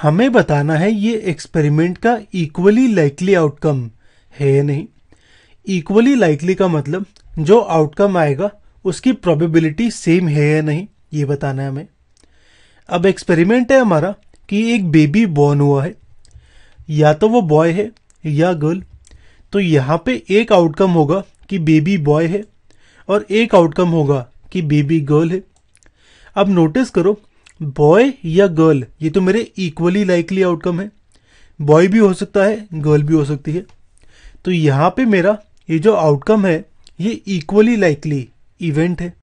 हमें बताना है ये एक्सपेरिमेंट का इक्वली लाइकली आउटकम है या नहीं इक्वली लाइकली का मतलब जो आउटकम आएगा उसकी प्रोबेबिलिटी सेम है या नहीं ये बताना है हमें अब एक्सपेरिमेंट है हमारा कि एक बेबी बॉर्न हुआ है या तो वो बॉय है या गर्ल तो यहाँ पे एक आउटकम होगा कि बेबी बॉय है और एक आउटकम होगा कि बेबी गर्ल है अब नोटिस करो बॉय या गर्ल ये तो मेरे इक्वली लाइकली आउटकम है बॉय भी हो सकता है गर्ल भी हो सकती है तो यहाँ पे मेरा ये जो आउटकम है ये इक्वली लाइकली इवेंट है